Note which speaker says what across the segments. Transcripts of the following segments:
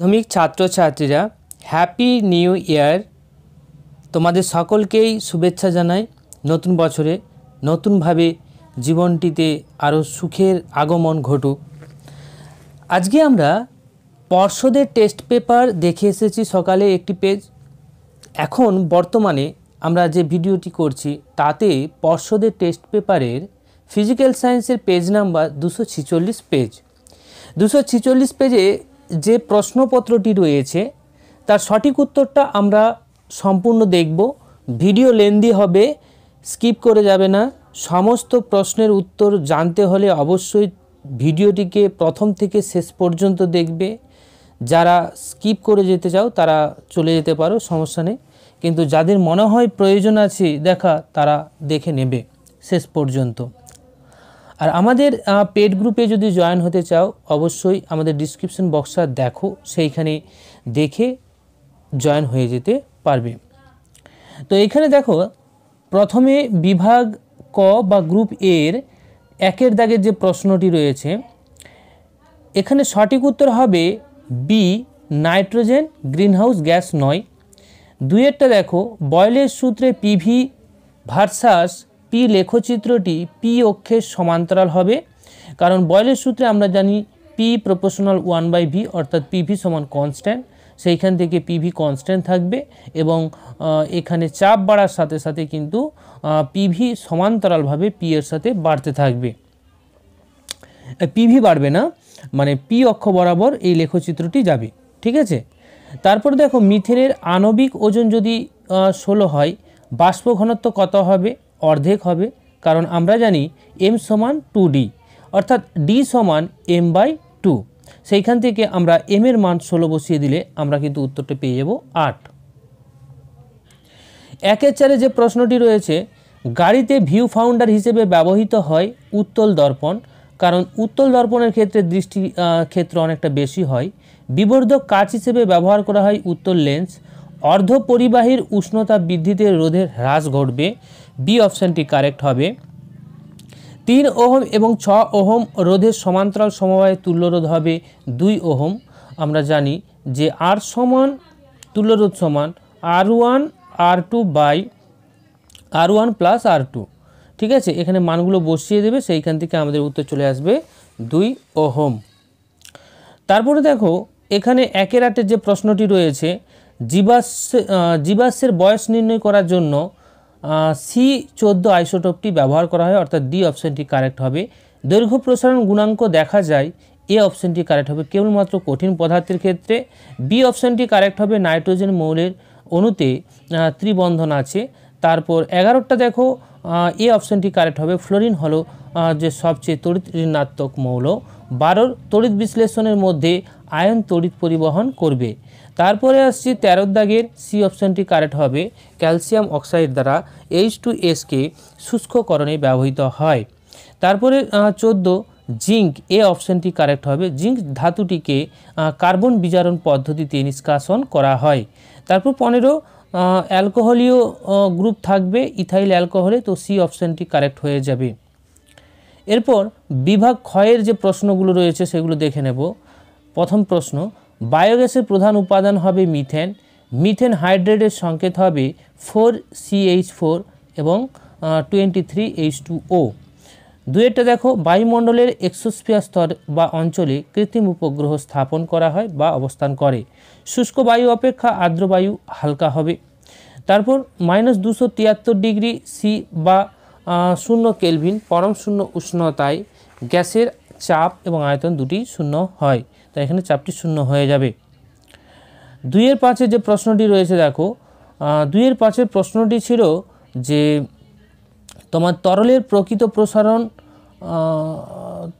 Speaker 1: মাধ্যমিক ছাত্রছাত্রীরা happy new year তোমাদের সকলকেই শুভেচ্ছা জানাই নতুন বছরে নতুনভাবে জীবনটিতে আরও সুখের আগমন ঘটুক আজকে আমরা পর্ষদের টেস্ট পেপার দেখে এসেছি সকালে একটি পেজ এখন বর্তমানে আমরা যে ভিডিওটি করছি তাতে পর্ষদের টেস্ট পেপারের ফিজিক্যাল সায়েন্সের পেজ নাম্বার দুশো পেজ দুশো পেজে যে প্রশ্নপত্রটি রয়েছে তার সঠিক উত্তরটা আমরা সম্পূর্ণ দেখব ভিডিও লেন্দি হবে স্কিপ করে যাবে না সমস্ত প্রশ্নের উত্তর জানতে হলে অবশ্যই ভিডিওটিকে প্রথম থেকে শেষ পর্যন্ত দেখবে যারা স্কিপ করে যেতে চাও তারা চলে যেতে পারো সমস্যা নেই কিন্তু যাদের মনে হয় প্রয়োজন আছে দেখা তারা দেখে নেবে শেষ পর্যন্ত আর আমাদের পেড গ্রুপে যদি জয়েন হতে চাও অবশ্যই আমাদের ডিসক্রিপশন বক্সটা দেখো সেইখানে দেখে জয়েন হয়ে যেতে পারবে তো এখানে দেখো প্রথমে বিভাগ ক বা গ্রুপ এর একের দাগের যে প্রশ্নটি রয়েছে এখানে সঠিক উত্তর হবে বি নাইট্রোজেন গ্রিনহাউস গ্যাস নয় দুয়েরটা দেখো বয়লের সূত্রে পিভি ভার্সাস পি লেখচিত্রটি পি অক্ষের সমান্তরাল হবে কারণ বয়লের সূত্রে আমরা জানি P proportional one by V অর্থাৎ পিভি সমান কনস্ট্যান্ট সেইখান থেকে পিভি কনস্ট্যান্ট থাকবে এবং এখানে চাপ বাড়ার সাথে সাথে কিন্তু পিভি সমান্তরালভাবে পি এর সাথে বাড়তে থাকবে পিভি বাড়বে না মানে পি অক্ষ বরাবর এই লেখচিত্রটি যাবে ঠিক আছে তারপর দেখো মিথেনের আণবিক ওজন যদি ষোলো হয় বাষ্প ঘনত্ব কত হবে অর্ধেক হবে কারণ আমরা জানি এম সমান টু ডি অর্থাৎ ডি সমান এম বাই টু সেইখান থেকে আমরা এম এর মান ষোলো বসিয়ে দিলে আমরা কিন্তু উত্তরটা পেয়ে যাব আট একের চারে যে প্রশ্নটি রয়েছে গাড়িতে ভিউ ফাউন্ডার হিসেবে ব্যবহৃত হয় উত্তল দর্পণ কারণ উত্তল দর্পণের ক্ষেত্রে দৃষ্টি ক্ষেত্র অনেকটা বেশি হয় বিবর্ধক কাচ হিসেবে ব্যবহার করা হয় উত্তল লেন্স অর্ধপরিবাহীর উষ্ণতা বৃদ্ধিতে রোধের হ্রাস ঘটবে বি অপশানটি কারেক্ট হবে তিন ওহম এবং ছ ওহম রোধের সমান্তরাল সমবায়ে তুল্যরোধ হবে দুই ওহম আমরা জানি যে আর সমান তুল্যরোধ সমান R one R two by R one plus R two ঠিক আছে এখানে মানগুলো বসিয়ে দেবে সেইখান থেকে আমাদের উত্তর চলে আসবে দুই ওহম তারপরে দেখো এখানে একের আটের যে প্রশ্নটি রয়েছে জীবাশ্ম জীবাশ্মের বয়স নির্ণয় করার জন্য সি চোদ্দো আইসোটোপটি ব্যবহার করা হয় অর্থাৎ ডি অপশানটি কারেক্ট হবে দৈর্ঘ্য প্রসারণ গুণাঙ্ক দেখা যায় এ অপশানটি কারেক্ট হবে কেবলমাত্র কঠিন পদার্থের ক্ষেত্রে বি অপশানটি কারেক্ট হবে নাইট্রোজেন মৌলের অণুতে ত্রিবন্ধন আছে তারপর এগারোটা দেখো এ অপশানটি কারেক্ট হবে ফ্লোরিন হলো যে সবচেয়ে তড়িৎ ঋণাত্মক মৌল বারোর তড়িৎ বিশ্লেষণের মধ্যে আয়ন তড়িৎ পরিবহন করবে তারপরে আসছে তেরো দাগের সি অপশনটি কারেক্ট হবে ক্যালসিয়াম অক্সাইড দ্বারা এইচ টু এসকে শুষ্ককরণে ব্যবহৃত হয় তারপরে চোদ্দ জিঙ্ক এ অপশনটি কারেক্ট হবে জিঙ্ক ধাতুটিকে কার্বন বিজারণ পদ্ধতিতে নিষ্কাশন করা হয় তারপর পনেরো অ্যালকোহলীয় গ্রুপ থাকবে ইথাইল অ্যালকোহলে তো সি অপশানটি কারেক্ট হয়ে যাবে এরপর বিভাগ ক্ষয়ের যে প্রশ্নগুলো রয়েছে সেগুলো দেখে নেব প্রথম প্রশ্ন বায়োগ্যাসের প্রধান উপাদান হবে মিথেন মিথেন হাইড্রেটের সংকেত হবে ফোর সিএইচ ফোর এবং twenty three H two O দুয়েরটা দেখো বায়ুমণ্ডলের এক্সোস্ফিয়ার স্তর বা অঞ্চলে কৃত্রিম উপগ্রহ স্থাপন করা হয় বা অবস্থান করে শুষ্ক বায়ু অপেক্ষা আর্দ্র বায়ু হালকা হবে তারপর মাইনাস দুশো তিয়াত্তর ডিগ্রি সি বা শূন্য কেলভিন পরম শূন্য উষ্ণতায় গ্যাসের চাপ এবং আয়তন দুটি শূন্য হয় তাই এখানে চাপটি শূন্য হয়ে যাবে দুইয়ের পাঁচে যে প্রশ্নটি রয়েছে দেখো দুইয়ের পাঁচের প্রশ্নটি ছিল যে তোমার তরলের প্রকৃত প্রসারণ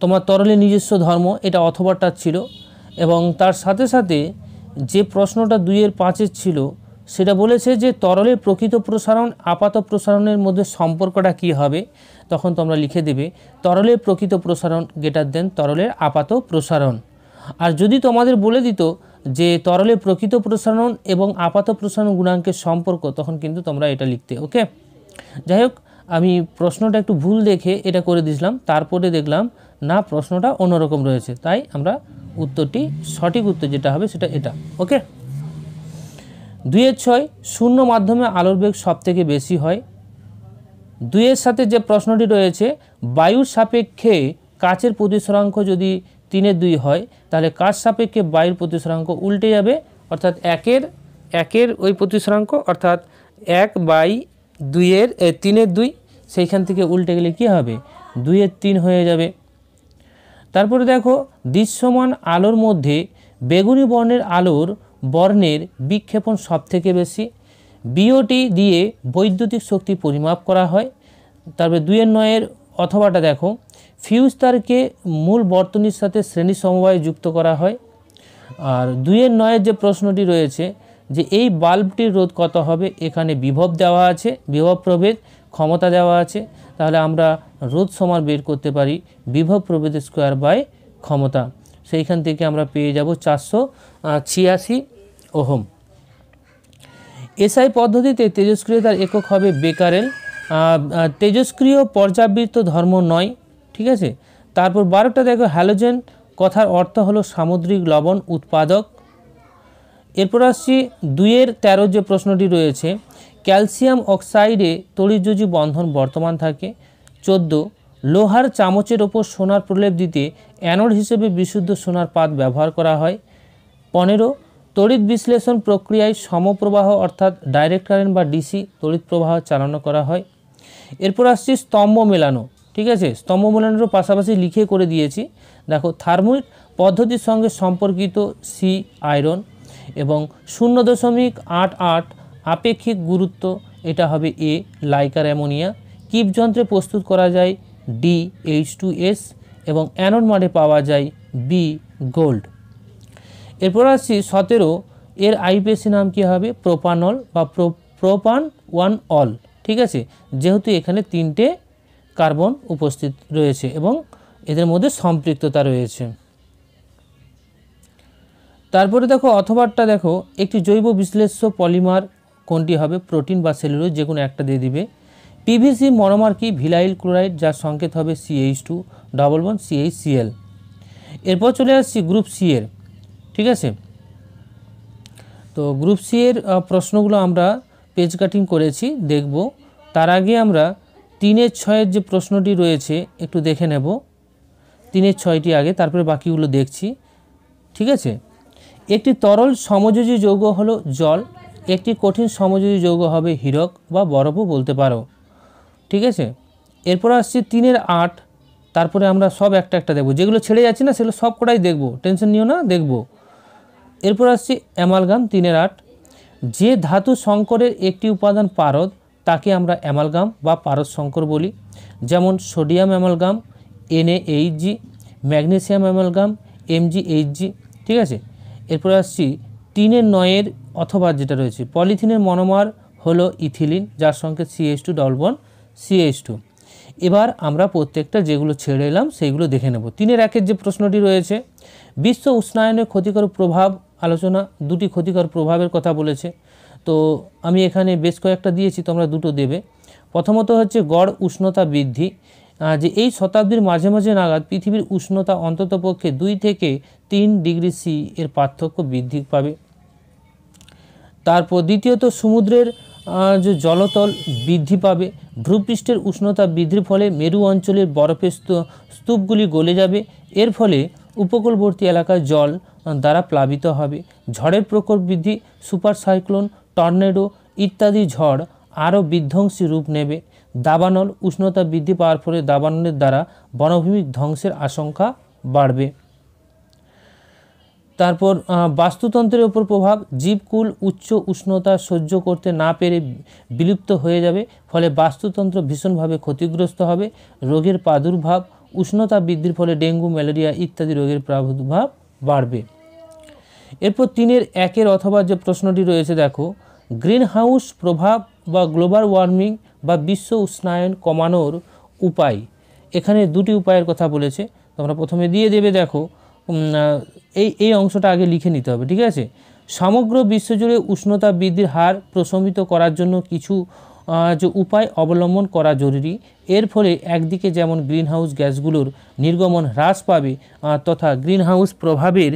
Speaker 1: তোমার তরলের নিজস্ব ধর্ম এটা অথবাটার ছিল এবং তার সাথে সাথে যে প্রশ্নটা দুইয়ের পাঁচের ছিল সেটা বলেছে যে তরলের প্রকৃত প্রসারণ আপাত প্রসারণের মধ্যে সম্পর্কটা কি হবে তখন তোমরা লিখে দেবে তরলের প্রকৃত প্রসারণ গেটার দেন তরলের আপাত প্রসারণ আর যদি তোমাদের বলে দিত যে তরলে প্রকৃত প্রসারণ এবং আপাত প্রসারণ গুণাঙ্কের সম্পর্ক তখন কিন্তু তোমরা এটা লিখতে ওকে যাই হোক আমি প্রশ্নটা একটু ভুল দেখে এটা করে দিয়েছিলাম তারপরে দেখলাম না প্রশ্নটা অন্যরকম রয়েছে তাই আমরা উত্তরটি সঠিক উত্তর যেটা হবে সেটা এটা ওকে দুইয়ের ছয় শূন্য মাধ্যমে আলোর বেগ সবথেকে বেশি হয় দুইয়ের সাথে যে প্রশ্নটি রয়েছে বায়ুর সাপেক্ষে কাচের প্রতিসরাঙ্ক যদি তিনে দুই হয় তাহলে কাজ সাপেক্ষে বায়ুর প্রতিসরাঙ্ক উল্টে যাবে অর্থাৎ একের একের ওই প্রতিসরাঙ্ক অর্থাৎ এক বাই দুইয়ের তিনের দুই সেইখান থেকে উল্টে গেলে কি হবে দুইয়ের তিন হয়ে যাবে তারপরে দেখো দৃশ্যমান আলোর মধ্যে বেগুনি বর্ণের আলোর বর্ণের বিক্ষেপণ সবথেকে বেশি বিওটি দিয়ে বৈদ্যুতিক শক্তি পরিমাপ করা হয় তারপরে দুইয়ের নয়ের অথবাটা দেখো ফিউজ তারকে মূল বর্তনীর সাথে শ্রেণী সমবায়ে যুক্ত করা হয় আর দুইয়ের নয়ের যে প্রশ্নটি রয়েছে যে এই বাল্বটির রোধ কত হবে এখানে বিভব দেওয়া আছে বিভব প্রভেদ ক্ষমতা দেওয়া আছে তাহলে আমরা রোধ সমান বের করতে পারি বিভব প্রভেদ স্কোয়ার বাই ক্ষমতা সেইখান থেকে আমরা পেয়ে যাব চারশো ছিয়াশি ওহম এসআই পদ্ধতিতে তেজস্ক্রিয়তার একক হবে বেকারেল তেজস্ক্রিয় পর্যাবৃত্ত ধর্ম নয় ঠিক আছে তারপর বারোটা দেখো হ্যালোজেন কথার অর্থ হলো সামুদ্রিক লবণ উৎপাদক এরপর আসছি দুইয়ের তেরো যে প্রশ্নটি রয়েছে ক্যালসিয়াম অক্সাইডে তড়িৎযোজী বন্ধন বর্তমান থাকে চোদ্দো লোহার চামচের ওপর সোনার প্রলেপ দিতে অ্যানোড হিসেবে বিশুদ্ধ সোনার পাত ব্যবহার করা হয় পনেরো তড়িৎ বিশ্লেষণ প্রক্রিয়ায় সমপ্রবাহ অর্থাৎ ডাইরেক্ট কারেন্ট বা ডিসি তড়িৎ প্রবাহ চালানো করা হয় এরপর আসছি স্তম্ভ মেলানো ঠিক আছে স্তম্ভ মূল্যায়নেরও পাশাপাশি লিখে করে দিয়েছি দেখো থার্মোনিক পদ্ধতির সঙ্গে সম্পর্কিত সি আয়রন এবং শূন্য দশমিক আট আট আপেক্ষিক গুরুত্ব এটা হবে এ লাইকার অ্যামোনিয়া কিপ যন্ত্রে প্রস্তুত করা যায় ডি এইচ টু এস এবং অ্যানোড মাঠে পাওয়া যায় বি গোল্ড এরপর আসছি সতেরো এর আইপিএসি নাম কি হবে প্রোপানল বা প্রোপান ওয়ান অল ঠিক আছে যেহেতু এখানে তিনটে কার্বন উপস্থিত রয়েছে এবং এদের মধ্যে সম্পৃক্ততা রয়েছে তারপরে দেখো অথবারটা দেখো একটি জৈব বিশ্লেষ্য পলিমার কোনটি হবে প্রোটিন বা সেলুলোজ যে কোনো একটা দিয়ে দিবে পিভিসি মনোমার কি ভিলাইল ক্লোরাইড যার সংকেত হবে CH two double one CH CL এরপর চলে আসছি গ্রুপ সি এর ঠিক আছে তো গ্রুপ সি এর প্রশ্নগুলো আমরা পেজ কাটিং করেছি দেখব তার আগে আমরা তিনের ছয়ের যে প্রশ্নটি রয়েছে একটু দেখে নেব তিনের ছয়টি আগে তারপরে বাকিগুলো দেখছি ঠিক আছে একটি তরল সমযোজী যৌগ হলো জল একটি কঠিন সমযোজী যৌগ হবে হীরক বা বরফও বলতে পারো ঠিক আছে এরপর আসছে তিনের আট তারপরে আমরা সব একটা একটা দেখব যেগুলো ছেড়ে যাচ্ছে না সেগুলো সব কটাই দেখব টেনশন নিও না দেখব এরপর আসছে অ্যামালগাম তিনের আট যে ধাতু সংকরের একটি উপাদান পারদ তাকে আমরা অ্যামালগাম বা পারদ বলি যেমন sodium amalgam NHG magnesium amalgam MGHG ঠিক আছে এরপরে আসছি তিনের নয়ের অথবা যেটা রয়েছে পলিথিনের মনোমার হলো ইথিলিন যার সঙ্গে CH two double bond CH two এবার আমরা প্রত্যেকটা যেগুলো ছেড়ে এলাম সেইগুলো দেখে নেব তিনের একের যে প্রশ্নটি রয়েছে বিশ্ব উষ্ণায়নের ক্ষতিকর প্রভাব আলোচনা দুটি ক্ষতিকর প্রভাবের কথা বলেছে তো আমি এখানে বেশ কয়েকটা দিয়েছি তোমরা দুটো দেবে প্রথমত হচ্ছে গড় উষ্ণতা বৃদ্ধি যে এই শতাব্দীর মাঝে মাঝে নাগাদ পৃথিবীর উষ্ণতা অন্ততপক্ষে দুই থেকে তিন ডিগ্রি সি এর পার্থক্য বৃদ্ধি পাবে তারপর দ্বিতীয়ত সমুদ্রের যে জলতল বৃদ্ধি পাবে ভূপৃষ্ঠের উষ্ণতা বৃদ্ধির ফলে মেরু অঞ্চলের বরফের স্তূপগুলি গলে যাবে এর ফলে উপকূলবর্তী এলাকার জল দ্বারা প্লাবিত হবে ঝড়ের প্রকোপ বৃদ্ধি সুপার সাইক্লোন টর্নেডো ইত্যাদি ঝড় আরও বিধ্বংসী রূপ নেবে দাবানল উষ্ণতা বৃদ্ধি পাওয়ার ফলে দাবানলের দ্বারা বনভূমি ধ্বংসের আশঙ্কা বাড়বে তারপর বাস্তুতন্ত্রের ওপর প্রভাব জীবকুল উচ্চ উষ্ণতা সহ্য করতে না পেরে বিলুপ্ত হয়ে যাবে ফলে বাস্তুতন্ত্র ভীষণভাবে ক্ষতিগ্রস্ত হবে রোগের প্রাদুর্ভাব উষ্ণতা বৃদ্ধির ফলে ডেঙ্গু ম্যালেরিয়া ইত্যাদি রোগের প্রাদুর্ভাব বাড়বে এরপর তিনের একের অথবা যে প্রশ্নটি রয়েছে দেখো গ্রিনহাউস প্রভাব বা গ্লোবাল ওয়ার্মিং বা বিশ্ব উষ্ণায়ন কমানোর উপায় এখানে দুটি উপায়ের কথা বলেছে তোমরা প্রথমে দিয়ে দেবে দেখো এই এই অংশটা আগে লিখে নিতে হবে ঠিক আছে সমগ্র বিশ্বজুড়ে উষ্ণতা বৃদ্ধির হার প্রশমিত করার জন্য কিছু যে উপায় অবলম্বন করা জরুরি এর ফলে একদিকে যেমন গ্রিনহাউস গ্যাসগুলোর নির্গমন হ্রাস পাবে তথা গ্রিনহাউস প্রভাবের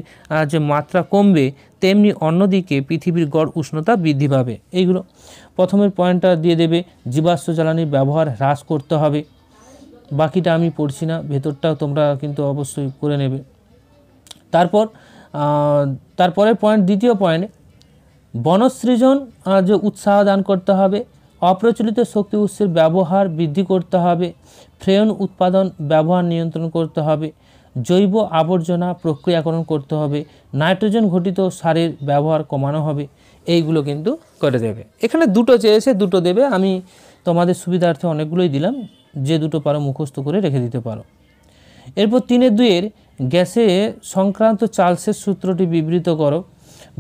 Speaker 1: যে মাত্রা কমবে তেমনি অন্যদিকে পৃথিবীর গড় উষ্ণতা বৃদ্ধি পাবে এইগুলো প্রথমের পয়েন্টটা দিয়ে দেবে জীবাশ্ম জ্বালানির ব্যবহার হ্রাস করতে হবে বাকিটা আমি পড়ছি না ভেতরটাও তোমরা কিন্তু অবশ্যই করে নেবে তারপর তারপরে পয়েন্ট দ্বিতীয় পয়েন্ট বনসৃজন যে উৎসাহ দান করতে হবে অপ্রচলিত শক্তি উৎসের ব্যবহার বৃদ্ধি করতে হবে ফ্রেয়ন উৎপাদন ব্যবহার নিয়ন্ত্রণ করতে হবে জৈব আবর্জনা প্রক্রিয়াকরণ করতে হবে নাইট্রোজেন ঘটিত সারের ব্যবহার কমানো হবে এইগুলো কিন্তু করে দেবে এখানে দুটো চেয়েছে দুটো দেবে আমি তোমাদের সুবিধার্থে অনেকগুলোই দিলাম যে দুটো পারো মুখস্থ করে রেখে দিতে পারো এরপর তিনের দুইয়ের গ্যাসে সংক্রান্ত চার্লসের সূত্রটি বিবৃত করো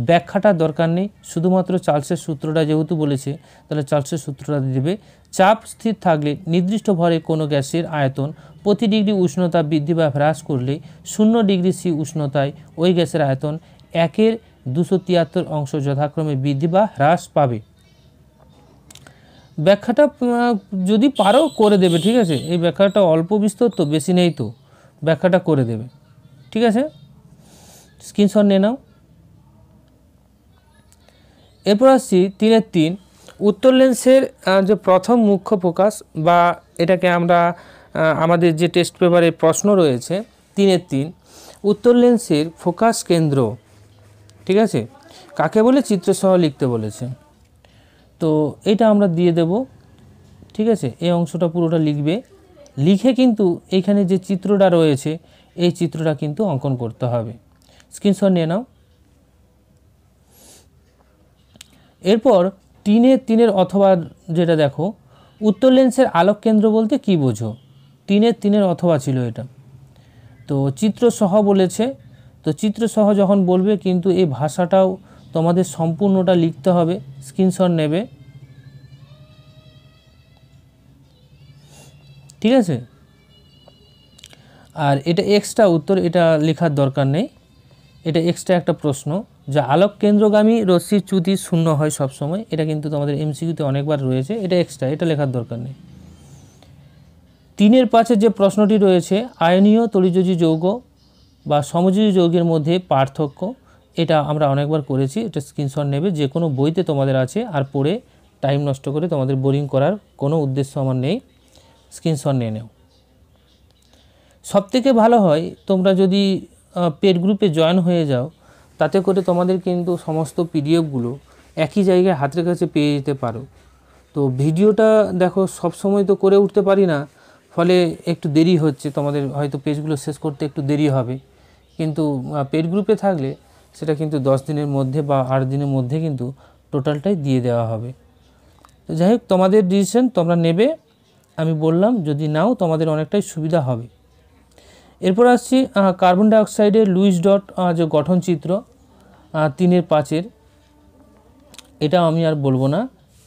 Speaker 1: ব্যাখ্যাটা দরকার নেই শুধুমাত্র চার্লসের সূত্রটা যেহেতু বলেছে তাহলে চার্লসের সূত্রটা দেবে চাপ স্থির থাকলে নির্দিষ্ট ভরে কোনো গ্যাসের আয়তন প্রতি ডিগ্রি উষ্ণতা বৃদ্ধি বা হ্রাস করলে শূন্য ডিগ্রি সি উষ্ণতায় ওই গ্যাসের আয়তন একের দুশো তিয়াত্তর অংশ যথাক্রমে বৃদ্ধি বা হ্রাস পাবে ব্যাখ্যাটা যদি পারো করে দেবে ঠিক আছে এই ব্যাখ্যাটা অল্প বিস্তর তো বেশি নেই তো ব্যাখ্যাটা করে দেবে ঠিক আছে স্ক্রিনশট নিয়ে নাও এরপর আসছি তিনের তিন উত্তর লেন্সের যে প্রথম মুখ্য ফোকাস বা এটাকে আমরা আমাদের যে টেস্ট পেপারে প্রশ্ন রয়েছে তিনের তিন উত্তর লেন্সের ফোকাস কেন্দ্র ঠিক আছে কাকে বলে চিত্রসহ লিখতে বলেছে তো এটা আমরা দিয়ে দেব ঠিক আছে এই অংশটা পুরোটা লিখবে লিখে কিন্তু এখানে যে চিত্রটা রয়েছে এই চিত্রটা কিন্তু অঙ্কন করতে হবে স্ক্রিনশট নিয়ে নাও এরপর তিনে তিনের অথবা যেটা দেখো উত্তর লেন্সের আলোক কেন্দ্র বলতে কি বোঝো তিনে তিনের অথবা ছিল এটা তো চিত্রসহ বলেছে তো চিত্রসহ যখন বলবে কিন্তু এই ভাষাটাও তোমাদের সম্পূর্ণটা লিখতে হবে স্ক্রিনশট নেবে ঠিক আছে আর এটা এক্সট্রা উত্তর এটা লেখার দরকার নেই এটা এক্সট্রা একটা প্রশ্ন যে আলোক কেন্দ্রগামী রশ্মির চ্যুতি শূন্য হয় সবসময় এটা কিন্তু তোমাদের এমসিকিউতে অনেকবার রয়েছে এটা এক্সট্রা এটা লেখার দরকার নেই তিনের পাশে যে প্রশ্নটি রয়েছে আয়নীয় তরিযোজী যৌগ বা সমযোজি যৌগের মধ্যে পার্থক্য এটা আমরা অনেকবার করেছি এটা স্ক্রিনশট নেবে যে কোনো বইতে তোমাদের আছে আর পড়ে টাইম নষ্ট করে তোমাদের বোরিং করার কোনো উদ্দেশ্য আমার নেই স্ক্রিনশট নিয়ে নেও সবথেকে ভালো হয় তোমরা যদি পেড গ্রুপে জয়েন হয়ে যাও তাতে করে তোমাদের কিন্তু সমস্ত পিডিএফগুলো একই জায়গায় হাতের কাছে পেয়ে যেতে পারো তো ভিডিওটা দেখো সব সময় তো করে উঠতে পারি না ফলে একটু দেরি হচ্ছে তোমাদের হয়তো পেজগুলো শেষ করতে একটু দেরি হবে কিন্তু পেড গ্রুপে থাকলে সেটা কিন্তু দশ দিনের মধ্যে বা আট দিনের মধ্যে কিন্তু টোটালটাই দিয়ে দেওয়া হবে তো যাই হোক তোমাদের ডিসিশন তোমরা নেবে আমি বললাম যদি নাও তোমাদের অনেকটাই সুবিধা হবে এরপর আসছি কার্বন ডাইঅক্সাইডের লুইস ডট যে গঠন চিত্র তিনের পাঁচের এটা আমি আর বলবো না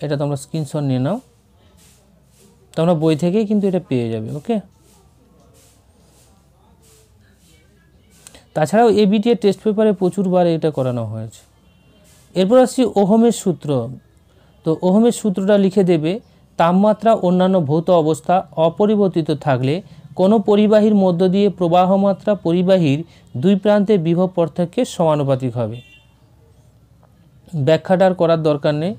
Speaker 1: এটা তোমরা স্ক্রিনশট নিয়ে নাও তোমরা বই থেকেই কিন্তু এটা পেয়ে যাবে ওকে তাছাড়াও এবিটিএ টেস্ট পেপারে প্রচুরবার এটা করানো হয়েছে এরপর আসছি ওহমের সূত্র তো ওহমের সূত্রটা লিখে দেবে তাপমাত্রা অন্যান্য ভৌত অবস্থা অপরিবর্তিত থাকলে কোনো পরিবাহীর মধ্য দিয়ে প্রবাহমাত্রা পরিবাহীর দুই প্রান্তে বিভব পার্থক্যে সমানুপাতিক হবে ব্যাখ্যাটার করার দরকার নেই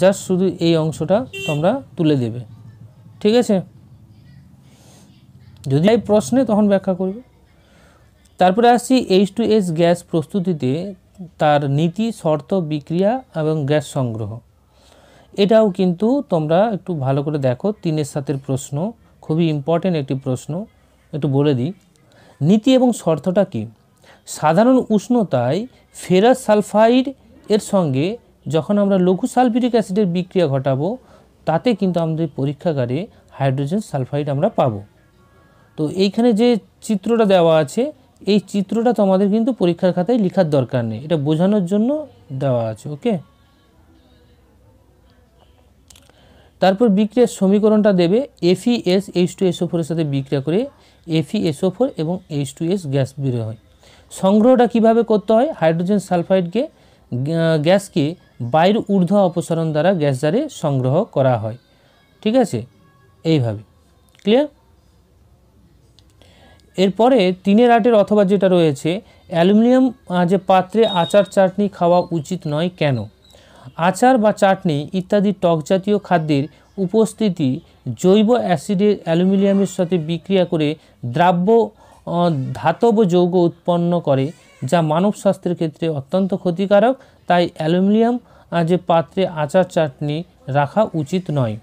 Speaker 1: জাস্ট শুধু এই অংশটা তোমরা তুলে দেবে ঠিক আছে যদি এই প্রশ্নে তখন ব্যাখ্যা করবে তারপরে আসছি এইচ টু এস গ্যাস প্রস্তুতিতে তার নীতি শর্ত বিক্রিয়া এবং গ্যাস সংগ্রহ এটাও কিন্তু তোমরা একটু ভালো করে দেখো তিনের সাথের প্রশ্ন খুবই ইম্পর্টেন্ট একটি প্রশ্ন একটু বলে দিই নীতি এবং শর্তটা কি সাধারণ উষ্ণতায় ফেরাস সালফাইড এর সঙ্গে যখন আমরা লঘু সালফিউরিক অ্যাসিডের বিক্রিয়া ঘটাবো তাতে কিন্তু আমাদের পরীক্ষাগারে হাইড্রোজেন সালফাইড আমরা পাবো তো এইখানে যে চিত্রটা দেওয়া আছে এই চিত্রটা তোমাদের কিন্তু পরীক্ষার খাতায় লেখার দরকার নেই এটা বোঝানোর জন্য দেওয়া আছে ওকে তারপর বিক্রিয়ার সমীকরণটা দেবে এস এইচ টু এসও ফোরের সাথে বিক্রিয়া করে এফইএসও ফোর এবং এইচ টু এস গ্যাস বের হয় সংগ্রহটা কিভাবে করতে হয় হাইড্রোজেন সালফাইডকে গ্যাসকে বাইর ঊর্ধ্ব অপসারণ দ্বারা গ্যাস দ্বারে সংগ্রহ করা হয় ঠিক আছে এইভাবে ক্লিয়ার এরপরে তিনের আটের অথবা যেটা রয়েছে অ্যালুমিনিয়াম যে পাত্রে আচার চাটনি খাওয়া উচিত নয় কেন আচার বা চাটনি ইত্যাদি টক জাতীয় খাদ্যের উপস্থিতি জৈব অ্যাসিডের অ্যালুমিনিয়ামের সাথে বিক্রিয়া করে দ্রাব্য ধাতব যৌগ উৎপন্ন করে যা মানব স্বাস্থ্যের ক্ষেত্রে অত্যন্ত ক্ষতিকারক তাই অ্যালুমিনিয়াম যে পাত্রে আচার চাটনি রাখা উচিত নয়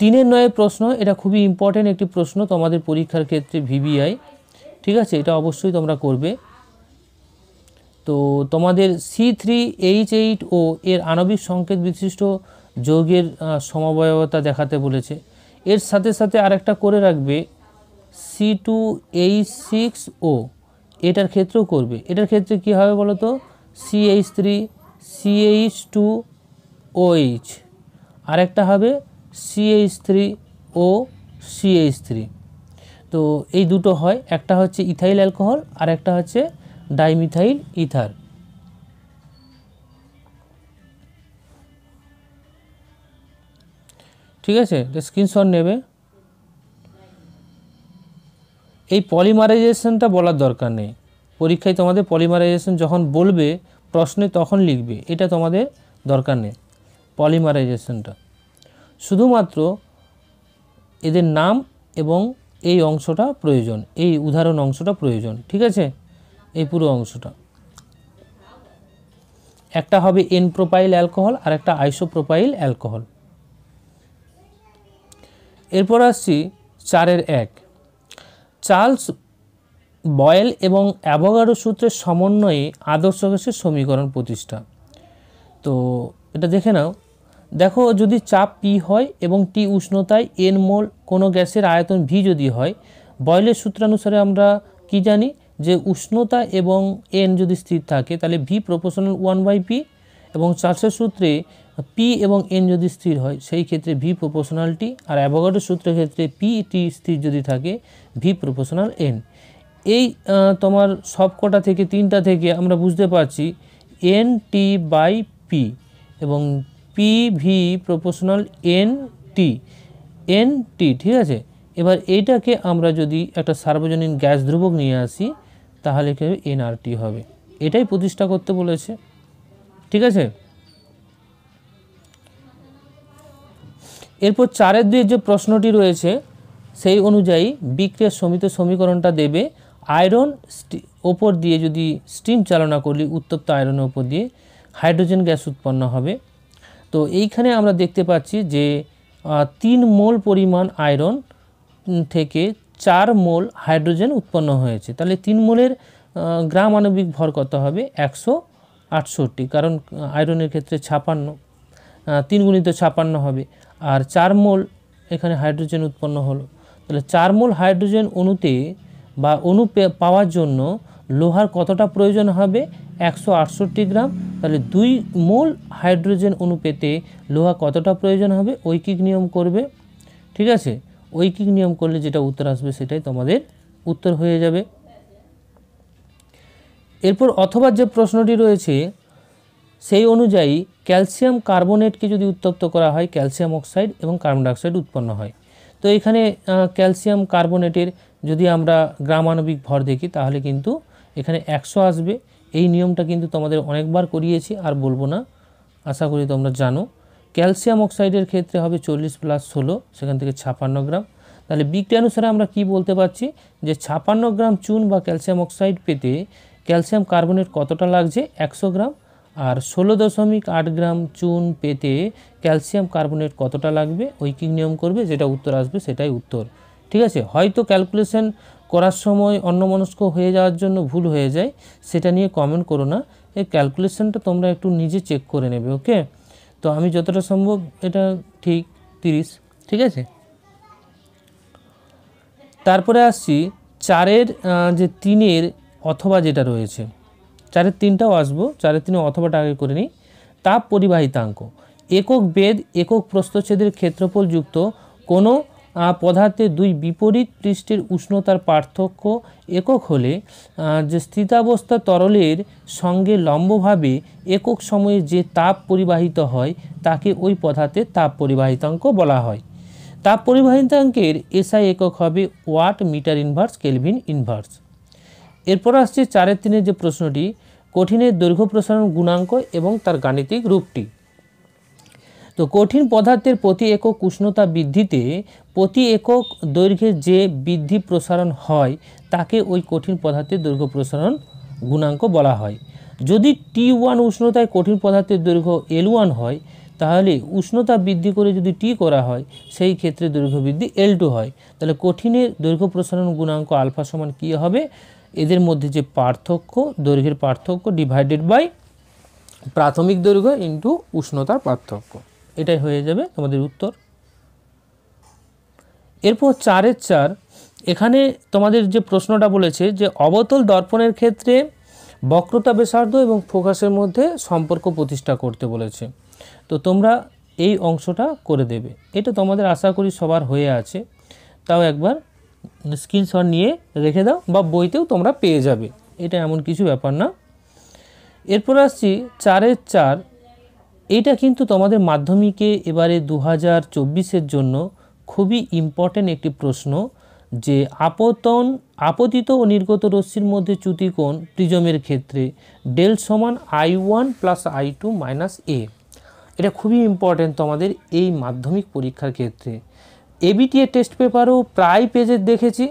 Speaker 1: তিনের নয় প্রশ্ন এটা খুবই ইম্পর্টেন্ট একটি প্রশ্ন তোমাদের পরীক্ষার ক্ষেত্রে ভিভিআই ঠিক আছে এটা অবশ্যই তোমরা করবে তো তোমাদের C three H eight O এর আণবিক সংকেত বিশিষ্ট যৌগের সমবয়বতা দেখাতে বলেছে এর সাথে সাথে আরেকটা করে রাখবে C two H six O এটার ক্ষেত্রেও করবে এটার ক্ষেত্রে কী হবে বলো তো C H three C H two O H আরেকটা হবে C H three O C H three তো এই দুটো হয় একটা হচ্ছে ইথাইল অ্যালকোহল আর একটা হচ্ছে ডাইমিথাইল ইথার ঠিক আছে স্ক্রিনশট নেবে এই পলিমারাইজেশনটা বলার দরকার নেই পরীক্ষায় তোমাদের পলিমারাইজেশন যখন বলবে প্রশ্নে তখন লিখবে এটা তোমাদের দরকার নেই পলিমারাইজেশনটা শুধুমাত্র এদের নাম এবং এই অংশটা প্রয়োজন এই উদাহরণ অংশটা প্রয়োজন ঠিক আছে এই পুরো অংশটা একটা হবে এন প্রোপাইল অ্যালকোহল আর একটা আইসোপ্রোপাইল অ্যালকোহল এরপর আসছি চারের এক চার্লস বয়েল এবং অ্যাভোগারো সূত্রের সমন্বয়ে আদর্শ গ্যাসের সমীকরণ প্রতিষ্ঠা তো এটা দেখে নাও দেখো যদি চাপ পি হয় এবং টি উষ্ণতায় এন মোল কোনো গ্যাসের আয়তন ভি যদি হয় বয়েলের সূত্রানুসারে আমরা কি জানি যে উষ্ণতা এবং এন যদি স্থির থাকে তাহলে V proportional one by P এবং চার্সের সূত্রে পি এবং এন যদি স্থির হয় সেই ক্ষেত্রে ভি প্রপোশনালটি আর অ্যাভোগাডো সূত্রের ক্ষেত্রে পি টি স্থির যদি থাকে ভি প্রপোশনাল এন এই তোমার সবকটা থেকে তিনটা থেকে আমরা বুঝতে পারছি এন টি বাই পি এবং P V proportional N T N T ঠিক আছে এবার এইটাকে আমরা যদি একটা সার্বজনীন গ্যাস ধ্রুবক নিয়ে আসি তাহলে কি এনআরটি হবে এটাই প্রতিষ্ঠা করতে বলেছে ঠিক আছে এরপর চারের দুইয়ের যে প্রশ্নটি রয়েছে সেই অনুযায়ী বিক্রিয়ার সমিত সমীকরণটা দেবে আয়রন ওপর দিয়ে যদি স্টিম চালনা করলি উত্তপ্ত আয়রনের ওপর দিয়ে হাইড্রোজেন গ্যাস উৎপন্ন হবে তো এইখানে আমরা দেখতে পাচ্ছি যে তিন মোল পরিমাণ আয়রন থেকে চার মোল হাইড্রোজেন উৎপন্ন হয়েছে তাহলে তিন মোলের গ্রাম আণবিক ভর কত হবে একশো আটষট্টি কারণ আয়রনের ক্ষেত্রে ছাপান্ন তিন গুণিত ছাপান্ন হবে আর চার মোল এখানে হাইড্রোজেন উৎপন্ন হলো তাহলে চার মোল হাইড্রোজেন অণুতে বা অণু পাওয়ার জন্য লোহার কতটা প্রয়োজন হবে একশো আটষট্টি গ্রাম তাহলে দুই মোল হাইড্রোজেন অণু পেতে লোহা কতটা প্রয়োজন হবে ঐকিক নিয়ম করবে ঠিক আছে ঐকিক নিয়ম করলে যেটা উত্তর আসবে সেটাই তোমাদের উত্তর হয়ে যাবে এরপর অথবা যে প্রশ্নটি রয়েছে সেই অনুযায়ী ক্যালসিয়াম কার্বনেটকে যদি উত্তপ্ত করা হয় ক্যালসিয়াম অক্সাইড এবং কার্বন ডাইঅক্সাইড উৎপন্ন হয় তো এখানে ক্যালসিয়াম কার্বনেটের যদি আমরা গ্রামানবিক ভর দেখি তাহলে কিন্তু এখানে একশো আসবে এই নিয়মটা কিন্তু তোমাদের অনেকবার করিয়েছি আর বলবো না আশা করি তোমরা জানো ক্যালসিয়াম অক্সাইডের ক্ষেত্রে হবে চল্লিশ প্লাস ষোলো সেখান থেকে ছাপান্ন গ্রাম তাহলে বিক্রি অনুসারে আমরা কি বলতে পারছি যে ছাপান্ন গ্রাম চুন বা ক্যালসিয়াম অক্সাইড পেতে ক্যালসিয়াম কার্বনেট কতটা লাগছে একশো গ্রাম আর ষোলো দশমিক আট গ্রাম চুন পেতে ক্যালসিয়াম কার্বনেট কতটা লাগবে কি নিয়ম করবে যেটা উত্তর আসবে সেটাই উত্তর ঠিক আছে হয়তো ক্যালকুলেশন করার সময় অন্যমনস্ক হয়ে যাওয়ার জন্য ভুল হয়ে যায় সেটা নিয়ে কমেন্ট করো না এই ক্যালকুলেশনটা তোমরা একটু নিজে চেক করে নেবে ওকে তো আমি যতটা সম্ভব এটা ঠিক তিরিশ ঠিক আছে তারপরে আসছি চারের যে তিনের অথবা যেটা রয়েছে চারের তিনটাও আসবো চারের তিনে অথবাটা আগে করে নিই তাপ পরিবাহিতাঙ্ক একক বেদ একক প্রস্তচ্ছেদের ক্ষেত্রফল যুক্ত কোনো পদার্থের দুই বিপরীত পৃষ্ঠের উষ্ণতার পার্থক্য একক হলে যে স্থিতাবস্থা তরলের সঙ্গে লম্বভাবে একক সময়ে যে তাপ পরিবাহিত হয় তাকে ওই পদার্থের তাপ পরিবাহিতাঙ্ক বলা হয় তাপ পরিবাহিতাঙ্কের এসআই একক হবে watt metre inverse kelvin inverse এরপর আসছে চারের তিনের যে প্রশ্নটি কঠিনের দৈর্ঘ্য প্রসারণ গুণাঙ্ক এবং তার গাণিতিক রূপটি তো কঠিন পদার্থের প্রতি একক উষ্ণতা বৃদ্ধিতে প্রতি একক দৈর্ঘ্যের যে বৃদ্ধি প্রসারণ হয় তাকে ওই কঠিন পদার্থের দৈর্ঘ্য প্রসারণ গুণাঙ্ক বলা হয় যদি টি ওয়ান উষ্ণতায় কঠিন পদার্থের দৈর্ঘ্য এল ওয়ান হয় তাহলে উষ্ণতা বৃদ্ধি করে যদি টি করা হয় সেই ক্ষেত্রে দৈর্ঘ্য বৃদ্ধি এল টু হয় তাহলে কঠিনের দৈর্ঘ্য প্রসারণ গুণাঙ্ক আলফা সমান কী হবে এদের মধ্যে যে পার্থক্য দৈর্ঘ্যের পার্থক্য ডিভাইডেড বাই প্রাথমিক দৈর্ঘ্য ইন্টু উষ্ণতার পার্থক্য এটাই হয়ে যাবে তোমাদের উত্তর এরপর চারের চার এখানে তোমাদের যে প্রশ্নটা বলেছে যে অবতল দর্পণের ক্ষেত্রে বক্রতা বেসার্ধ এবং ফোকাসের মধ্যে সম্পর্ক প্রতিষ্ঠা করতে বলেছে তো তোমরা এই অংশটা করে দেবে এটা তোমাদের আশা করি সবার হয়ে আছে তাও একবার স্ক্রিনশট নিয়ে রেখে দাও বা বইতেও তোমরা পেয়ে যাবে এটা এমন কিছু ব্যাপার না এরপর আসছি চারের চার এটা কিন্তু তোমাদের মাধ্যমিকে এবারে দু হাজার জন্য খুবই ইম্পর্ট্যান্ট একটি প্রশ্ন যে আপতন আপতিত ও নির্গত রশ্মির মধ্যে চ্যুতিকোণ প্রিজমের ক্ষেত্রে ডেল সমান I one plus I two minus A এটা খুবই ইম্পর্ট্যান্ট তোমাদের এই মাধ্যমিক পরীক্ষার ক্ষেত্রে এবিটিএ টেস্ট পেপারও প্রায় পেজে দেখেছি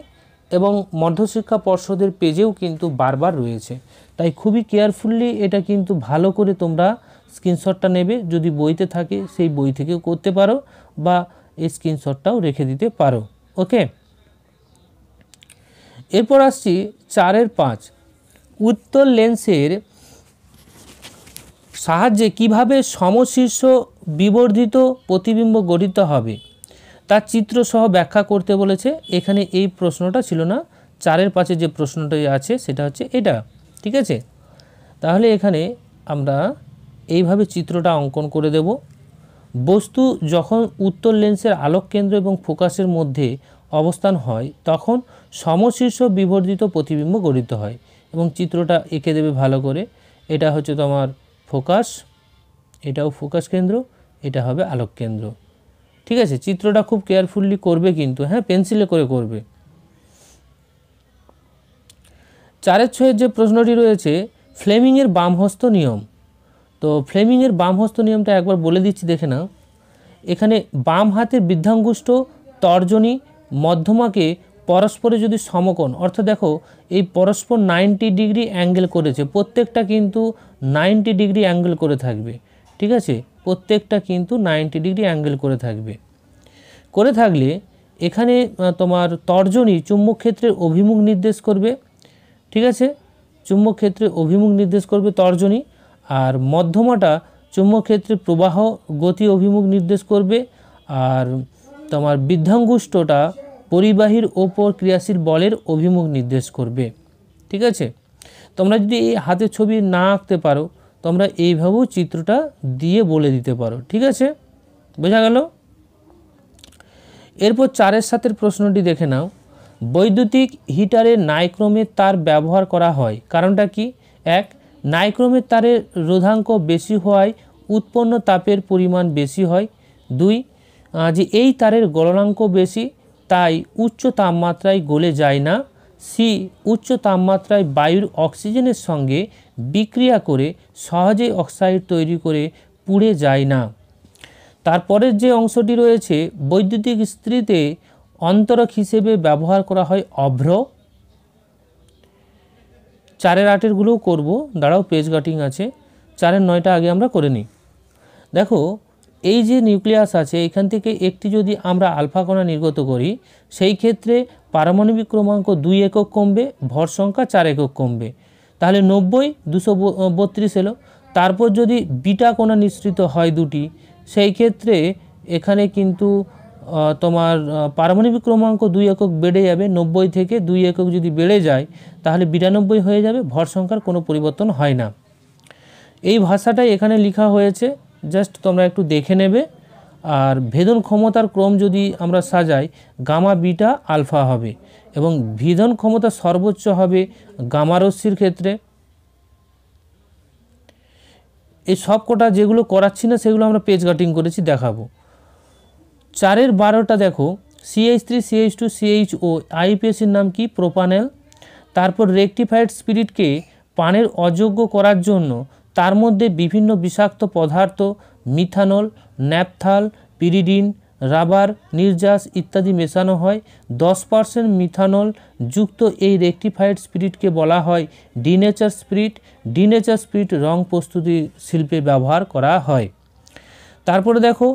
Speaker 1: এবং মধ্যশিক্ষা পর্ষদের পেজেও কিন্তু বারবার রয়েছে তাই খুবই কেয়ারফুললি এটা কিন্তু ভালো করে তোমরা স্ক্রিনশটটা নেবে যদি বইতে থাকে সেই বই থেকেও করতে পারো বা এই স্ক্রিনশটটাও রেখে দিতে পারো ওকে এরপর আসছি চারের পাঁচ উত্তর লেন্সের সাহায্যে কিভাবে সমশীর্ষ বিবর্ধিত প্রতিবিম্ব গঠিত হবে তার চিত্রসহ ব্যাখ্যা করতে বলেছে এখানে এই প্রশ্নটা ছিল না চারের পাঁচে যে প্রশ্নটা আছে সেটা হচ্ছে এটা ঠিক আছে তাহলে এখানে আমরা এইভাবে চিত্রটা অঙ্কন করে দেব বস্তু যখন উত্তর লেন্সের আলোক কেন্দ্র এবং ফোকাসের মধ্যে অবস্থান হয় তখন সমশীর্ষ বিবর্ধিত প্রতিবিম্ব গঠিত হয় এবং চিত্রটা এঁকে দেবে ভালো করে এটা হচ্ছে তোমার ফোকাস এটাও ফোকাস কেন্দ্র এটা হবে আলোক কেন্দ্র ঠিক আছে চিত্রটা খুব কেয়ারফুললি করবে কিন্তু হ্যাঁ পেন্সিলে করে করবে চারের ছয়ের যে প্রশ্নটি রয়েছে ফ্লেমিংয়ের বামহস্ত নিয়ম তো ফ্লেমিংয়ের বাম হস্ত নিয়মটা একবার বলে দিচ্ছি দেখে না এখানে বাম হাতের বৃদ্ধাঙ্গুষ্ট তর্জনী মধ্যমাকে পরস্পরে যদি সমকোণ অর্থাৎ দেখো এই পরস্পর নাইনটি ডিগ্রি অ্যাঙ্গেল করেছে প্রত্যেকটা কিন্তু নাইনটি ডিগ্রি অ্যাঙ্গেল করে থাকবে ঠিক আছে প্রত্যেকটা কিন্তু নাইনটি ডিগ্রি অ্যাঙ্গেল করে থাকবে করে থাকলে এখানে তোমার তর্জনী চুম্বক ক্ষেত্রের অভিমুখ নির্দেশ করবে ঠিক আছে চুম্বক ক্ষেত্রে অভিমুখ নির্দেশ করবে তর্জনী আর মধ্যমাটা চুম্বক ক্ষেত্রে প্রবাহ গতি অভিমুখ নির্দেশ করবে আর তোমার বৃদ্ধাঙ্গুষ্টটা পরিবাহীর ওপর ক্রিয়াশীল বলের অভিমুখ নির্দেশ করবে ঠিক আছে তোমরা যদি এই হাতের ছবি না আঁকতে পারো তোমরা এইভাবেও চিত্রটা দিয়ে বলে দিতে পারো ঠিক আছে বোঝা গেল এরপর চারের সাথের প্রশ্নটি দেখে নাও বৈদ্যুতিক হিটারে নাইক্রমে তার ব্যবহার করা হয় কারণটা কি এক নাইক্রোমের তারের রোধাঙ্ক বেশি হওয়ায় উৎপন্ন তাপের পরিমাণ বেশি হয় দুই যে এই তারের গলনাঙ্ক বেশি তাই উচ্চ তাপমাত্রায় গলে যায় না সি উচ্চ তাপমাত্রায় বায়ুর অক্সিজেনের সঙ্গে বিক্রিয়া করে সহজেই অক্সাইড তৈরি করে পুড়ে যায় না তারপরের যে অংশটি রয়েছে বৈদ্যুতিক স্ত্রীতে অন্তরক হিসেবে ব্যবহার করা হয় অভ্র চারের আটেরগুলোও করব দাঁড়াও পেজ কাটিং আছে চারের নয়টা আগে আমরা করে নিই দেখো এই যে নিউক্লিয়াস আছে এখান থেকে একটি যদি আমরা আলফা কণা নির্গত করি সেই ক্ষেত্রে পারমাণবিক ক্রমাঙ্ক দুই একক কমবে ভর সংখ্যা চার একক কমবে তাহলে নব্বই দুশো বত্রিশ এলো তারপর যদি বিটা কণা নিঃসৃত হয় দুটি সেই ক্ষেত্রে এখানে কিন্তু তোমার পারমাণবিক ক্রমাঙ্ক দুই একক বেড়ে যাবে নব্বই থেকে দুই একক যদি বেড়ে যায় তাহলে বিরানব্বই হয়ে যাবে ভর সংখ্যার কোনো পরিবর্তন হয় না এই ভাষাটাই এখানে লেখা হয়েছে জাস্ট তোমরা একটু দেখে নেবে আর ভেদন ক্ষমতার ক্রম যদি আমরা সাজাই গামা বিটা আলফা হবে এবং ভেদন ক্ষমতা সর্বোচ্চ হবে গামারশ্মির ক্ষেত্রে এই সব কটা যেগুলো করাচ্ছি না সেগুলো আমরা পেজ কাটিং করেছি দেখাবো চারের বারোটা দেখো CH three CH two CH O আইপিএসির নাম কি প্রোপানেল তারপর রেকটিফাইড স্পিরিটকে পানের অযোগ্য করার জন্য তার মধ্যে বিভিন্ন বিষাক্ত পদার্থ মিথানল ন্যাপথাল পিরিডিন রাবার নির্যাস ইত্যাদি মেশানো হয় দশ পার্সেন্ট মিথানল যুক্ত এই রেকটিফাইড স্পিরিটকে বলা হয় ডিনেচার স্পিরিট ডিনেচার স্পিরিট রং প্রস্তুতি শিল্পে ব্যবহার করা হয় তারপরে দেখো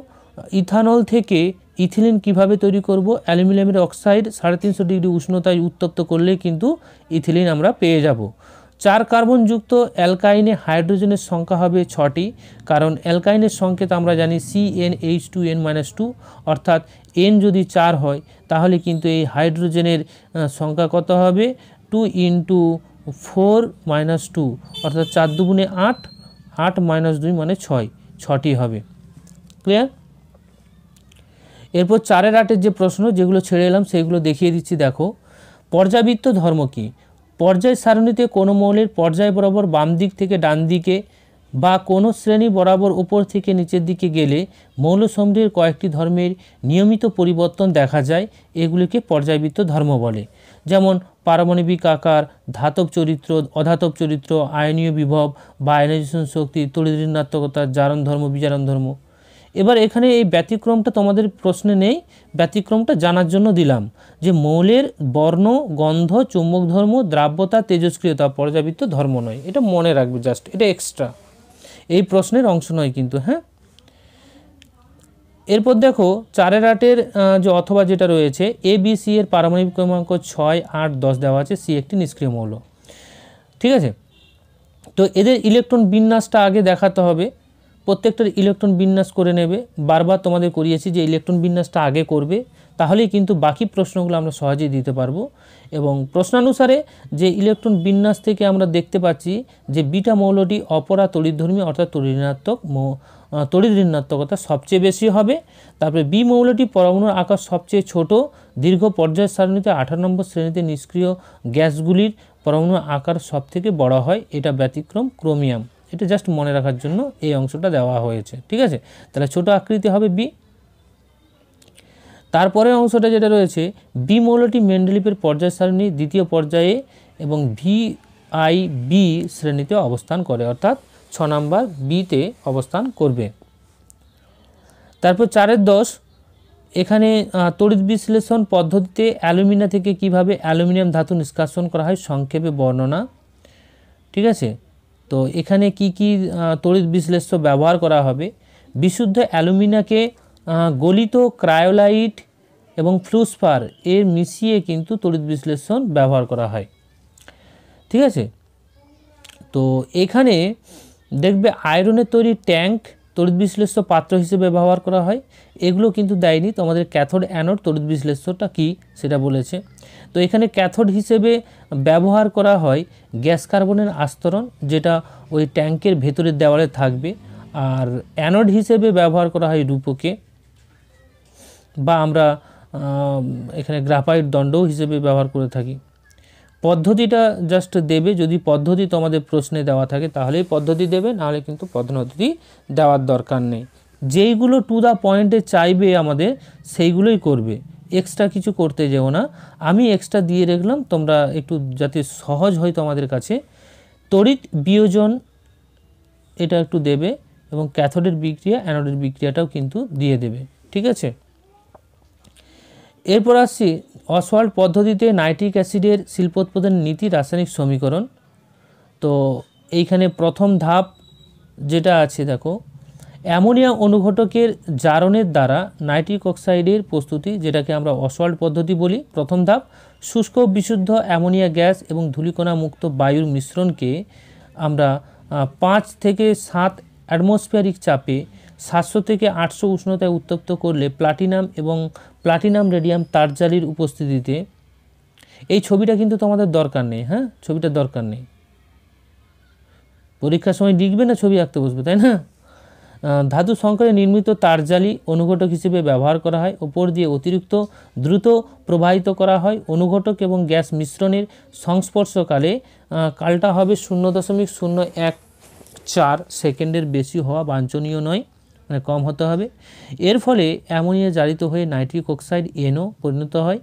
Speaker 1: ইথানল থেকে ইথিলিন কিভাবে তৈরি করব অ্যালুমিনিয়ামের অক্সাইড সাড়ে তিনশো ডিগ্রি উষ্ণতায় উত্তপ্ত করলে কিন্তু ইথিলিন আমরা পেয়ে যাব চার কার্বনযুক্ত অ্যালকাইনে হাইড্রোজেনের সংখ্যা হবে ছটি কারণ অ্যালকাইনের সংকেত আমরা জানি C N H two N minus two অর্থাৎ এন যদি চার হয় তাহলে কিন্তু এই হাইড্রোজেনের সংখ্যা কত হবে two into four minus two অর্থাৎ চার দুগুণে আট আট মাইনাস দুই মানে ছয় ছটি হবে ক্লিয়ার এরপর চারের আটের যে প্রশ্ন যেগুলো ছেড়ে এলাম সেগুলো দেখিয়ে দিচ্ছি দেখো পর্যাবৃত্ত ধর্ম কী পর্যায় সারণীতে কোনো মৌলের পর্যায় বরাবর বাম দিক থেকে ডান দিকে বা কোনো শ্রেণী বরাবর উপর থেকে নিচের দিকে গেলে মৌলসমূহের কয়েকটি ধর্মের নিয়মিত পরিবর্তন দেখা যায় এগুলিকে পর্যায়বৃত্ত ধর্ম বলে যেমন পারমাণবিক আকার ধাতব চরিত্র অধাতব চরিত্র আয়নীয় বিভব বা আয়নাইজেশন শক্তি তরিদিনাত্মকতা জারণ ধর্ম বিজারণ ধর্ম এবার এখানে এই ব্যতিক্রমটা তোমাদের প্রশ্নে নেই ব্যতিক্রমটা জানার জন্য দিলাম যে মৌলের বর্ণ গন্ধ চুম্বক ধর্ম দ্রাব্যতা তেজস্ক্রিয়তা পর্যাবৃত্ত ধর্ম নয় এটা মনে রাখবে জাস্ট এটা এক্সট্রা এই প্রশ্নের অংশ নয় কিন্তু হ্যাঁ এরপর দেখো চারের আটের যে অথবা যেটা রয়েছে এ বি সি এর পারমাণবিক ক্রমাঙ্ক ছয় আট দশ দেওয়া আছে সি একটি নিষ্ক্রিয় মৌল ঠিক আছে তো এদের ইলেকট্রন বিন্যাসটা আগে দেখাতে হবে প্রত্যেকটার ইলেকট্রন বিন্যাস করে নেবে বারবার তোমাদের করিয়েছি যে ইলেকট্রন বিন্যাসটা আগে করবে তাহলেই কিন্তু বাকি প্রশ্নগুলো আমরা সহজেই দিতে পারবো এবং প্রশ্নানুসারে যে ইলেকট্রন বিন্যাস থেকে আমরা দেখতে পাচ্ছি যে বিটা মৌলটি অপরা তড়িৎধর্মী অর্থাৎ তরিণাত্মক তড়িৎ ঋণাত্মকতা সবচেয়ে বেশি হবে তারপরে বি মৌলটি পরমাণুর আকার সবচেয়ে ছোট দীর্ঘ পর্যায় সারণীতে আঠারো নম্বর শ্রেণীতে নিষ্ক্রিয় গ্যাসগুলির পরমাণুর আকার সবথেকে বড় হয় এটা ব্যতিক্রম ক্রোমিয়াম এটা জাস্ট মনে রাখার জন্য এই অংশটা দেওয়া হয়েছে ঠিক আছে তাহলে ছোট আকৃতি হবে বি তারপরে অংশটা যেটা রয়েছে বি মৌলটি মেন্ডেলিপের পর্যায় সারণী দ্বিতীয় পর্যায়ে এবং ভি আই বি শ্রেণীতে অবস্থান করে অর্থাৎ ছ নম্বর বিতে অবস্থান করবে তারপর চারের দশ এখানে তড়িৎ বিশ্লেষণ পদ্ধতিতে অ্যালুমিনা থেকে কিভাবে অ্যালুমিনিয়াম ধাতু নিষ্কাশন করা হয় সংক্ষেপে বর্ণনা ঠিক আছে তো এখানে কি কি তড়িৎ বিশ্লেষ্য ব্যবহার করা হবে বিশুদ্ধ অ্যালুমিনাকে গলিত ক্রায়োলাইট এবং ফ্লুসফার এর মিশিয়ে কিন্তু তড়িৎ বিশ্লেষণ ব্যবহার করা হয় ঠিক আছে তো এখানে দেখবে আয়রনের তৈরি ট্যাঙ্ক তড়িৎ বিশ্লেষ্য পাত্র হিসেবে ব্যবহার করা হয় এগুলো কিন্তু দেয়নি তোমাদের ক্যাথোড অ্যানোড তড়িৎ বিশ্লেষ্যটা কি সেটা বলেছে তো এখানে ক্যাথোড হিসেবে ব্যবহার করা হয় গ্যাস কার্বনের আস্তরণ যেটা ওই ট্যাঙ্কের ভেতরের দেওয়ালে থাকবে আর অ্যানোড হিসেবে ব্যবহার করা হয় রূপকে বা আমরা এখানে গ্রাফাইট দণ্ড হিসেবে ব্যবহার করে থাকি পদ্ধতিটা জাস্ট দেবে যদি পদ্ধতি তোমাদের প্রশ্নে দেওয়া থাকে তাহলেই পদ্ধতি দেবে নাহলে কিন্তু পদ্ধতি দেওয়ার দরকার নেই যেইগুলো টু দ্য পয়েন্টে চাইবে আমাদের সেইগুলোই করবে এক্সট্রা কিছু করতে যেও না আমি এক্সট্রা দিয়ে রাখলাম তোমরা একটু যাতে সহজ হয় তোমাদের কাছে তড়িৎ বিয়োজন এটা একটু দেবে এবং ক্যাথোডের বিক্রিয়া অ্যানোডের বিক্রিয়াটাও কিন্তু দিয়ে দেবে ঠিক আছে এরপর আসছি অসওয়াল্ড পদ্ধতিতে নাইট্রিক অ্যাসিডের শিল্পোৎপাদন নীতি রাসায়নিক সমীকরণ তো এইখানে প্রথম ধাপ যেটা আছে দেখো অ্যামোনিয়া অনুঘটকের জারণের দ্বারা নাইট্রিক অক্সাইডের প্রস্তুতি যেটাকে আমরা অসওয়াল্ড পদ্ধতি বলি প্রথম ধাপ শুষ্ক বিশুদ্ধ অ্যামোনিয়া গ্যাস এবং ধূলিকণা মুক্ত বায়ুর মিশ্রণকে আমরা পাঁচ থেকে সাত অ্যাটমসফিয়ারিক চাপে সাতশো থেকে আটশো উষ্ণতায় উত্তপ্ত করলে প্লাটিনাম এবং প্লাটিনাম রেডিয়াম তারজালির উপস্থিতিতে এই ছবিটা কিন্তু তোমাদের দরকার নেই হ্যাঁ ছবিটা দরকার নেই পরীক্ষার সময় লিখবে না ছবি আঁকতে বসবে তাই না ধাতু সংকরে নির্মিত তারজালি অনুঘটক হিসেবে ব্যবহার করা হয় ওপর দিয়ে অতিরিক্ত দ্রুত প্রবাহিত করা হয় অনুঘটক এবং গ্যাস মিশ্রণের সংস্পর্শকালে কালটা হবে শূন্য দশমিক শূন্য এক চার সেকেন্ডের বেশি হওয়া বাঞ্ছনীয় নয় মানে কম হতে হবে এর ফলে অ্যামোনিয়া জারিত হয়ে নাইট্রিক অক্সাইড এনও পরিণত হয়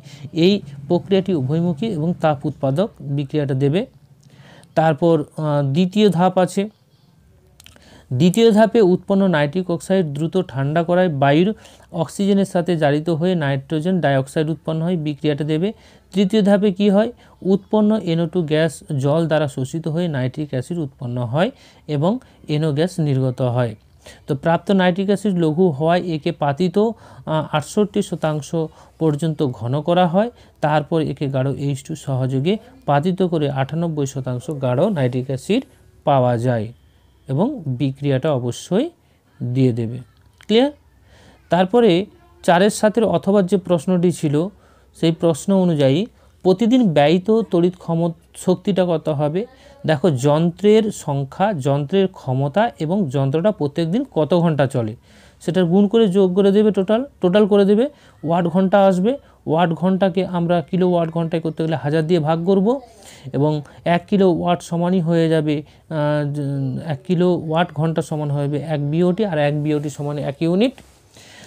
Speaker 1: এই প্রক্রিয়াটি উভয়মুখী এবং তাপ উৎপাদক বিক্রিয়াটা দেবে তারপর দ্বিতীয় ধাপ আছে দ্বিতীয় ধাপে উৎপন্ন নাইট্রিক অক্সাইড দ্রুত ঠান্ডা করায় বায়ুর অক্সিজেনের সাথে জারিত হয়ে নাইট্রোজেন ডাইঅক্সাইড উৎপন্ন হয় বিক্রিয়াটা দেবে তৃতীয় ধাপে কি হয় উৎপন্ন এনো টু গ্যাস জল দ্বারা শোষিত হয়ে নাইট্রিক অ্যাসিড উৎপন্ন হয় এবং এনো গ্যাস নির্গত হয় তো প্রাপ্ত নাইট্রিক অ্যাসিড লঘু হওয়ায় একে পাতিত আটষট্টি শতাংশ পর্যন্ত ঘন করা হয় তারপর একে গাঢ় এইচ টু সহযোগে পাতিত করে আটানব্বই শতাংশ গাঢ় নাইট্রিক অ্যাসিড পাওয়া যায় এবং বিক্রিয়াটা অবশ্যই দিয়ে দেবে ক্লিয়ার তারপরে চারের সাথে অথবা যে প্রশ্নটি ছিল সেই প্রশ্ন অনুযায়ী প্রতিদিন ব্যয়িত তড়িৎ ক্ষম শক্তিটা কত হবে দেখো যন্ত্রের সংখ্যা যন্ত্রের ক্ষমতা এবং যন্ত্রটা প্রত্যেক দিন কত ঘন্টা চলে সেটার গুণ করে যোগ করে দেবে টোটাল টোটাল করে দেবে ওয়াট ঘন্টা আসবে ওয়াট ঘন্টাকে আমরা কিলো ওয়াট ঘন্টায় করতে গেলে হাজার দিয়ে ভাগ করব এবং এক কিলো ওয়াট সমানই হয়ে যাবে এক কিলো ওয়াট ঘন্টা সমান হবে এক বিওটি আর এক বিওটি সমান এক ইউনিট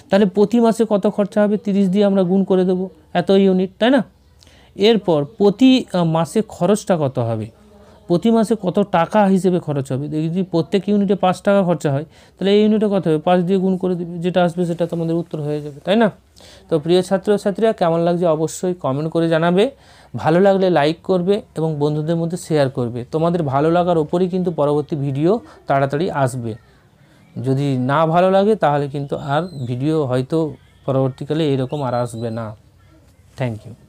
Speaker 1: তাহলে প্রতি মাসে কত খরচা হবে তিরিশ দিয়ে আমরা গুণ করে দেবো এত ইউনিট তাই না এরপর প্রতি মাসে খরচটা কত হবে প্রতি মাসে কত টাকা হিসেবে খরচ হবে যদি প্রত্যেক ইউনিটে পাঁচ টাকা খরচা হয় তাহলে এই ইউনিটে কত হবে পাঁচ দিয়ে গুণ করে দেবে যেটা আসবে সেটা তোমাদের উত্তর হয়ে যাবে তাই না তো প্রিয় ছাত্র ছাত্রীরা কেমন লাগছে অবশ্যই কমেন্ট করে জানাবে ভালো লাগলে লাইক করবে এবং বন্ধুদের মধ্যে শেয়ার করবে তোমাদের ভালো লাগার ওপরেই কিন্তু পরবর্তী ভিডিও তাড়াতাড়ি আসবে যদি না ভালো লাগে তাহলে কিন্তু আর ভিডিও হয়তো পরবর্তীকালে এরকম আর আসবে না থ্যাংক ইউ